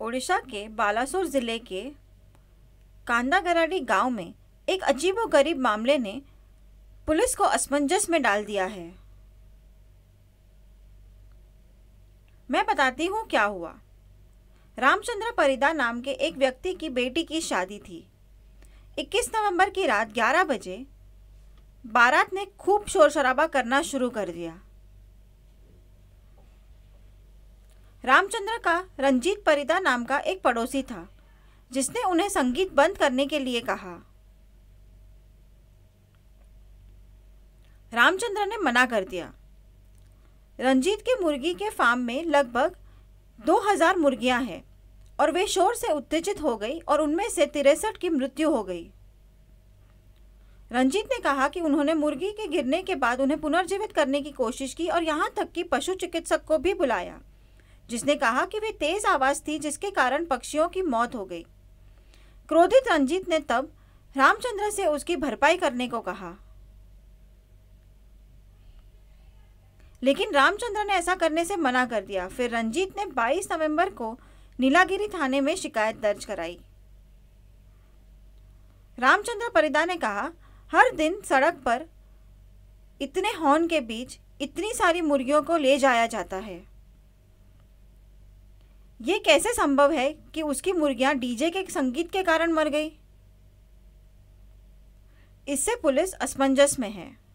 ओडिशा के बालासोर ज़िले के कांदागराडी गांव में एक अजीबोगरीब मामले ने पुलिस को असमंजस में डाल दिया है मैं बताती हूँ क्या हुआ रामचंद्र परिदा नाम के एक व्यक्ति की बेटी की शादी थी 21 नवंबर की रात 11 बजे बारात ने खूब शोर शराबा करना शुरू कर दिया रामचंद्र का रंजीत परिदा नाम का एक पड़ोसी था जिसने उन्हें संगीत बंद करने के लिए कहा रामचंद्र ने मना कर दिया रंजीत के मुर्गी के फार्म में लगभग दो हजार मुर्गियां हैं और वे शोर से उत्तेजित हो गई और उनमें से तिरसठ की मृत्यु हो गई रंजीत ने कहा कि उन्होंने मुर्गी के गिरने के बाद उन्हें पुनर्जीवित करने की कोशिश की और यहाँ तक कि पशु चिकित्सक को भी बुलाया जिसने कहा कि वे तेज आवाज थी जिसके कारण पक्षियों की मौत हो गई क्रोधित रंजीत ने तब रामचंद्र से उसकी भरपाई करने को कहा लेकिन रामचंद्र ने ऐसा करने से मना कर दिया फिर रंजीत ने 22 नवंबर को नीलागिरी थाने में शिकायत दर्ज कराई रामचंद्र परिदा ने कहा हर दिन सड़क पर इतने हॉर्न के बीच इतनी सारी मुर्गियों को ले जाया जाता है ये कैसे संभव है कि उसकी मुर्गियां डीजे के संगीत के कारण मर गई इससे पुलिस असमंजस में है